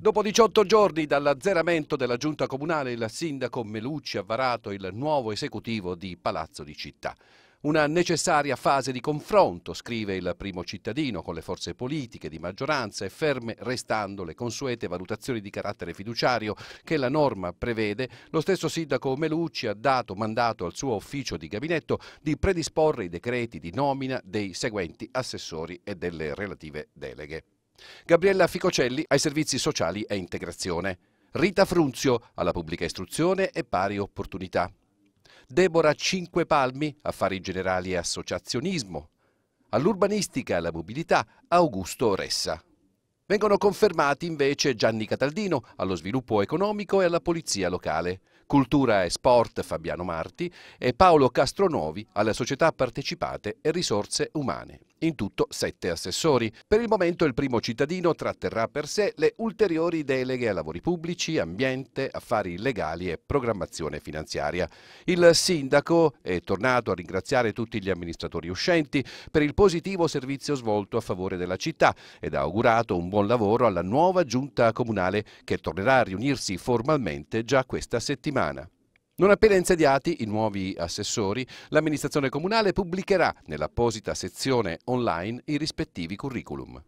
Dopo 18 giorni dall'azzeramento della giunta comunale, il sindaco Melucci ha varato il nuovo esecutivo di Palazzo di Città. Una necessaria fase di confronto, scrive il primo cittadino, con le forze politiche di maggioranza e ferme restando le consuete valutazioni di carattere fiduciario che la norma prevede, lo stesso sindaco Melucci ha dato mandato al suo ufficio di gabinetto di predisporre i decreti di nomina dei seguenti assessori e delle relative deleghe. Gabriella Ficocelli ai servizi sociali e integrazione, Rita Frunzio alla pubblica istruzione e pari opportunità, Deborah Cinque Palmi affari generali e associazionismo, all'urbanistica e alla mobilità Augusto Ressa. Vengono confermati invece Gianni Cataldino allo sviluppo economico e alla polizia locale, Cultura e Sport Fabiano Marti e Paolo Castronovi alle società partecipate e risorse umane in tutto sette assessori. Per il momento il primo cittadino tratterrà per sé le ulteriori deleghe a lavori pubblici, ambiente, affari legali e programmazione finanziaria. Il sindaco è tornato a ringraziare tutti gli amministratori uscenti per il positivo servizio svolto a favore della città ed ha augurato un buon lavoro alla nuova giunta comunale che tornerà a riunirsi formalmente già questa settimana. Non appena insediati i nuovi assessori, l'amministrazione comunale pubblicherà nell'apposita sezione online i rispettivi curriculum.